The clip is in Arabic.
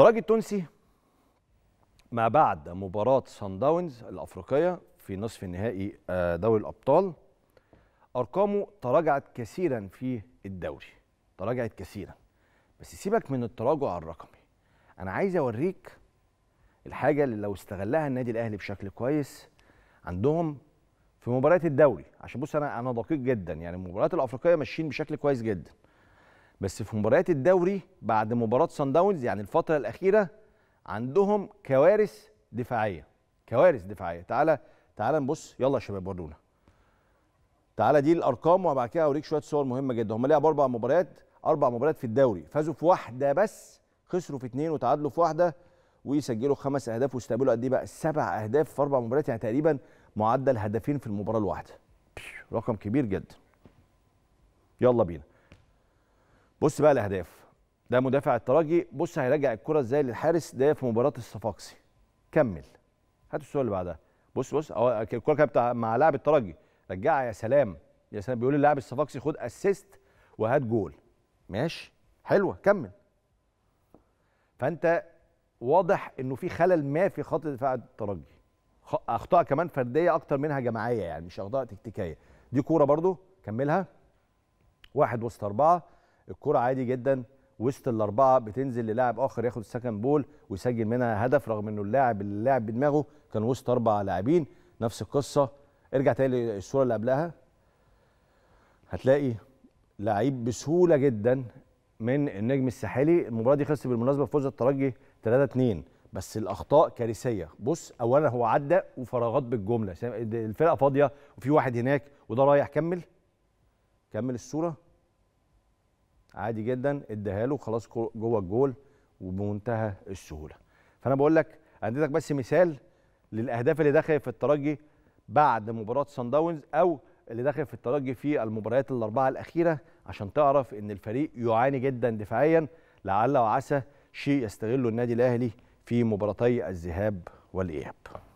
الترجي التونسي ما بعد مباراة سان داونز الأفريقية في نصف النهائي آه، دوري الأبطال أرقامه تراجعت كثيرا في الدوري تراجعت كثيرا بس سيبك من التراجع الرقمي أنا عايز أوريك الحاجة اللي لو استغلها النادي الأهلي بشكل كويس عندهم في مباريات الدوري عشان بص أنا أنا دقيق جدا يعني المباريات الأفريقية ماشيين بشكل كويس جدا بس في مباريات الدوري بعد مباراه سان داونز يعني الفتره الاخيره عندهم كوارث دفاعيه كوارث دفاعيه تعالى تعالى نبص يلا يا شباب ورونا تعالى دي الارقام وبعد كده اوريك شويه صور مهمه جدا هم لعبوا اربع مباريات اربع مباريات في الدوري فازوا في واحده بس خسروا في اثنين وتعادلوا في واحده ويسجلوا خمس اهداف واستقبلوا قد ايه بقى سبع اهداف في اربع مباريات يعني تقريبا معدل هدفين في المباراه الواحده رقم كبير جدا يلا بينا بص بقى الاهداف ده مدافع الترجي بص هيرجع الكره ازاي للحارس ده في مباراه الصفاقسي كمل هات السؤال اللي بعدها بص بص اهو الكره كانت مع لاعب الترجي رجعها يا سلام يا سلام بيقول اللاعب الصفاقسي خد اسيست وهات جول ماشي حلوه كمل فانت واضح انه في خلل ما في خط دفاع الترجي اخطاء كمان فرديه اكتر منها جماعيه يعني مش اخطاء تكتيكيه دي كوره برضو كملها واحد وسط اربعه الكرة عادي جدا وسط الاربعه بتنزل للاعب اخر ياخد السكند بول ويسجل منها هدف رغم انه اللاعب اللي لاعب بدماغه كان وسط اربع لاعبين نفس القصه ارجع تاني للصوره اللي قبلها هتلاقي لعيب بسهوله جدا من النجم الساحلي المباراه دي خلصت بالمناسبه بفوز الترجي 3 2 بس الاخطاء كارثيه بص اولا هو عدى وفراغات بالجمله الفرقه فاضيه وفي واحد هناك وده رايح كمل كمل الصوره عادي جدا اداها له خلاص جوه الجول وبمنتهى السهوله فانا بقول لك اديتك بس مثال للاهداف اللي دخلت في الترجي بعد مباراه سان داونز او اللي دخل في الترجي في المباريات الاربعه الاخيره عشان تعرف ان الفريق يعاني جدا دفاعيا لعل وعسى شيء يستغله النادي الاهلي في مباراتي الذهاب والاياب